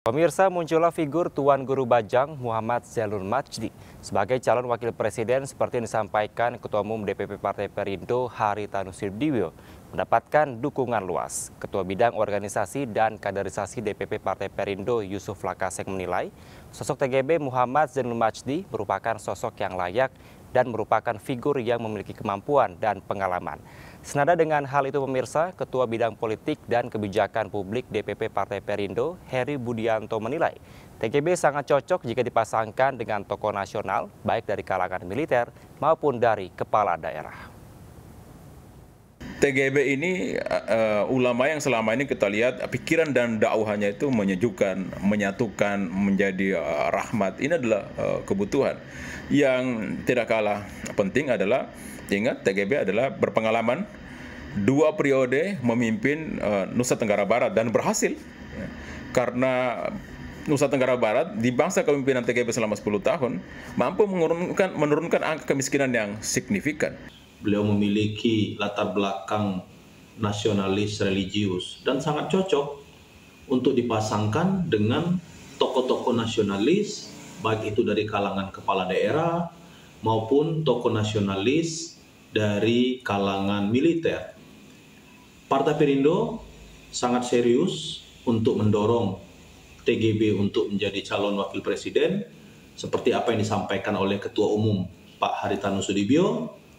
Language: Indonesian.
Pemirsa muncullah figur Tuan Guru Bajang Muhammad Zalun Majdi sebagai calon wakil presiden seperti yang disampaikan Ketua Umum DPP Partai Perindo Hari Tanusirdiwio mendapatkan dukungan luas. Ketua Bidang Organisasi dan Kaderisasi DPP Partai Perindo Yusuf Lakasek menilai sosok TGB Muhammad Zalun Majdi merupakan sosok yang layak dan merupakan figur yang memiliki kemampuan dan pengalaman. Senada dengan hal itu pemirsa, Ketua Bidang Politik dan Kebijakan Publik DPP Partai Perindo, Heri Budianto menilai, TGB sangat cocok jika dipasangkan dengan tokoh nasional, baik dari kalangan militer maupun dari kepala daerah. TGB ini uh, ulama yang selama ini kita lihat pikiran dan dakwahnya itu menyejukkan, menyatukan, menjadi uh, rahmat. Ini adalah uh, kebutuhan. Yang tidak kalah penting adalah ingat TGB adalah berpengalaman dua periode memimpin uh, Nusa Tenggara Barat dan berhasil ya. karena Nusa Tenggara Barat di bangsa kepemimpinan TGB selama 10 tahun mampu menurunkan menurunkan angka kemiskinan yang signifikan beliau memiliki latar belakang nasionalis religius dan sangat cocok untuk dipasangkan dengan tokoh-tokoh nasionalis baik itu dari kalangan kepala daerah maupun tokoh nasionalis dari kalangan militer. Partai Perindo sangat serius untuk mendorong TGB untuk menjadi calon wakil presiden seperti apa yang disampaikan oleh Ketua Umum Pak Haritanu Sudibyo